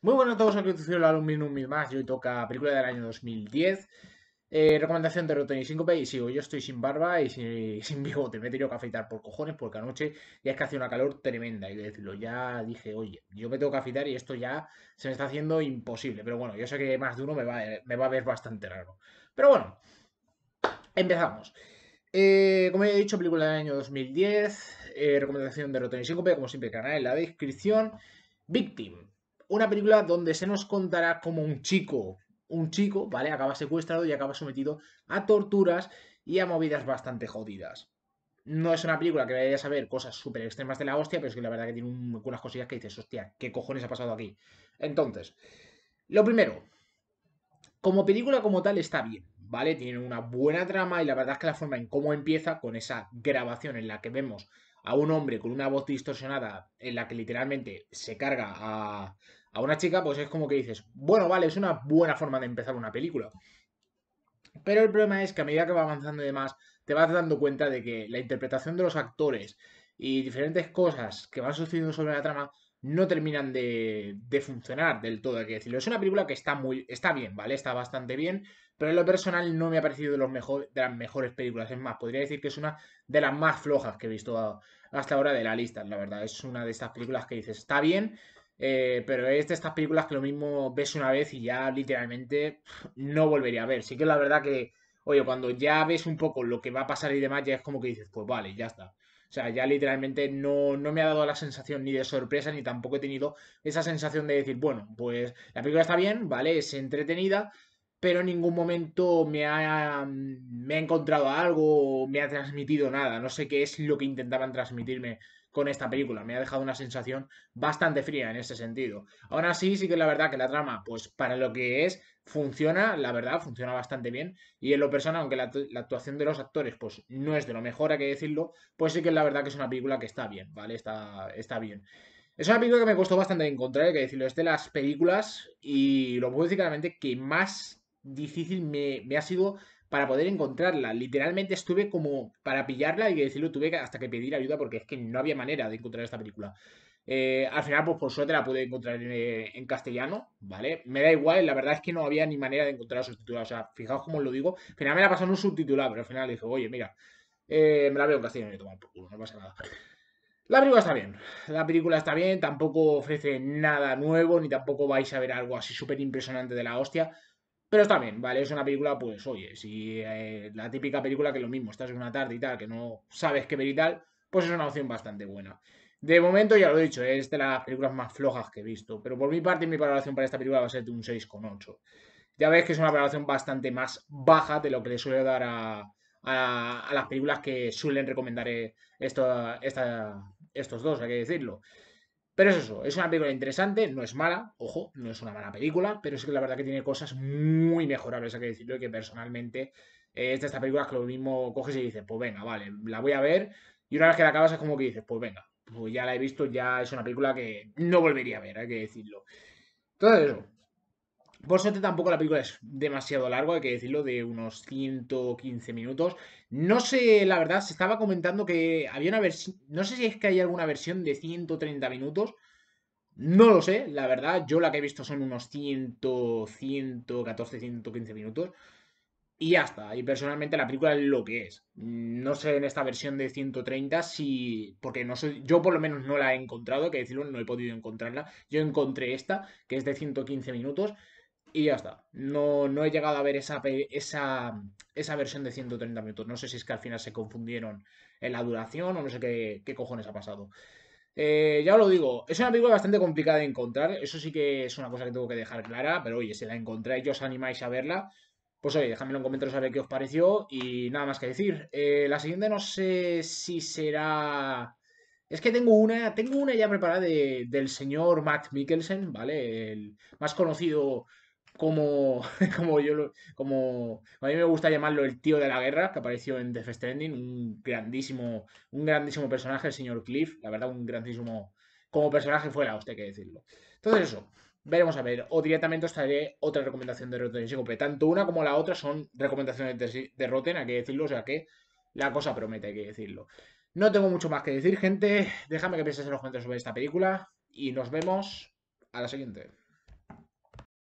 Muy buenas a todos, aquí el Aluminum y más. Y hoy toca película del año 2010. Eh, recomendación de Rotten y Síncope. Y sigo, yo estoy sin barba y sin, bigote. Me he tenido que afeitar por cojones porque anoche ya es que hace una calor tremenda. Y decirlo, ya dije, oye, yo me tengo que afeitar y esto ya se me está haciendo imposible. Pero bueno, yo sé que más de uno me va, a ver bastante raro. Pero bueno, empezamos. Eh, como ya he dicho, película del año 2010. Eh, recomendación de Rotten y Síncope, como siempre, canal en la descripción. Victim una película donde se nos contará como un chico, un chico, ¿vale? Acaba secuestrado y acaba sometido a torturas y a movidas bastante jodidas. No es una película que vaya a saber cosas súper extremas de la hostia, pero es que la verdad que tiene unas cosillas que dices, hostia, ¿qué cojones ha pasado aquí? Entonces, lo primero, como película como tal está bien, ¿vale? Tiene una buena trama y la verdad es que la forma en cómo empieza, con esa grabación en la que vemos a un hombre con una voz distorsionada en la que literalmente se carga a, a una chica, pues es como que dices, bueno, vale, es una buena forma de empezar una película. Pero el problema es que a medida que va avanzando y demás, te vas dando cuenta de que la interpretación de los actores y diferentes cosas que van sucediendo sobre la trama no terminan de, funcionar del todo, hay que decirlo. Es una película que está muy, está bien, ¿vale? Está bastante bien, pero en lo personal no me ha parecido de, los de las mejores películas. Es más, podría decir que es una de las más flojas que he visto hasta ahora de la lista, la verdad. Es una de estas películas que dices, está bien, eh, pero es de estas películas que lo mismo ves una vez y ya literalmente no volvería a ver. Sí que la verdad que, oye, cuando ya ves un poco lo que va a pasar y demás, ya es como que dices, pues vale, ya está. O sea, ya literalmente no, me ha dado la sensación ni de sorpresa, ni tampoco he tenido esa sensación de decir, bueno, pues la película está bien, ¿vale? Es entretenida, pero en ningún momento me ha, me encontrado algo o me ha transmitido nada. No sé qué es lo que intentaban transmitirme con esta película. Me ha dejado una sensación bastante fría en ese sentido. Ahora sí, sí que la verdad que la trama, pues para lo que es, funciona, la verdad, funciona bastante bien. Y en lo personal, aunque la, actuación de los actores pues no es de lo mejor, hay que decirlo, pues sí que la verdad que es una película que está bien, ¿vale? Está, está bien. Es una película que me costó bastante encontrar, hay que decirlo, es de las películas y lo puedo decir claramente que más difícil me, ha sido para poder encontrarla. Literalmente estuve como para pillarla y que decirlo, tuve hasta que pedir ayuda porque es que no había manera de encontrar esta película. Eh, al final, pues por suerte la pude encontrar eh, en, castellano, ¿vale? Me da igual, la verdad es que no había ni manera de encontrar subtitular. O sea, fijaos cómo lo digo. Al final me la en un subtitulado, pero al final dije, oye, mira, eh, me la veo en castellano y por culo, no pasa nada. La película está bien, la película está bien, tampoco ofrece nada nuevo, ni tampoco vais a ver algo así súper impresionante de la hostia, pero está bien, ¿vale? Es una película, pues, oye, si la típica película que lo mismo, estás en una tarde y tal, que no sabes qué ver y tal, pues es una opción bastante buena. De momento, ya lo he dicho, es de las películas más flojas que he visto. Pero por mi parte, mi valoración para esta película va a ser de un 6,8. Ya veis que es una valoración bastante más baja de lo que le suele dar a, las películas que suelen recomendar eh, estos dos, hay que decirlo. Pero es eso, es una película interesante, no es mala, ojo, no es una mala película, pero sí que la verdad que tiene cosas muy mejorables, hay que decirlo, y que personalmente esta eh, es de estas películas que lo mismo coges y dices, pues venga, vale, la voy a ver, y una vez que la acabas es como que dices, pues venga, pues ya la he visto, ya es una película que no volvería a ver, hay que decirlo. Entonces, eso. Por suerte tampoco la película es demasiado larga, hay que decirlo, de unos 115 minutos. No sé, la verdad, se estaba comentando que había una versión, no sé si es que hay alguna versión de 130 minutos. No lo sé, la verdad, yo la que he visto son unos 100, 114, 115 minutos. Y ya está. Y personalmente la película es lo que es. No sé en esta versión de 130 si. Porque no soy. Yo por lo menos no la he encontrado, que decirlo, no he podido encontrarla. Yo encontré esta, que es de 115 minutos. Y ya está. No, no he llegado a ver esa, esa, versión de 130 minutos. No sé si es que al final se confundieron en la duración o no sé qué, cojones ha pasado. Eh, ya os lo digo, es una película bastante complicada de encontrar. Eso sí que es una cosa que tengo que dejar clara. Pero oye, si la encontráis, yo os animáis a verla. Pues oye, déjamelo en comentarios a qué os pareció y nada más que decir. Eh, la siguiente no sé si será... Es que tengo una, tengo una ya preparada del señor Matt Mikkelsen, ¿vale? El más conocido como, como yo como a mí me gusta llamarlo el tío de la guerra que apareció en Death Stranding, un grandísimo, un grandísimo personaje, el señor Cliff, la verdad un grandísimo como personaje fuera usted hay que decirlo. Entonces eso, veremos a ver. O directamente os traeré otra recomendación de Rotten completo Tanto una como la otra son recomendaciones de, de Rotten, hay que decirlo. O sea que la cosa promete, hay que decirlo. No tengo mucho más que decir, gente. Déjame que pienses en los comentarios sobre esta película. Y nos vemos a la siguiente.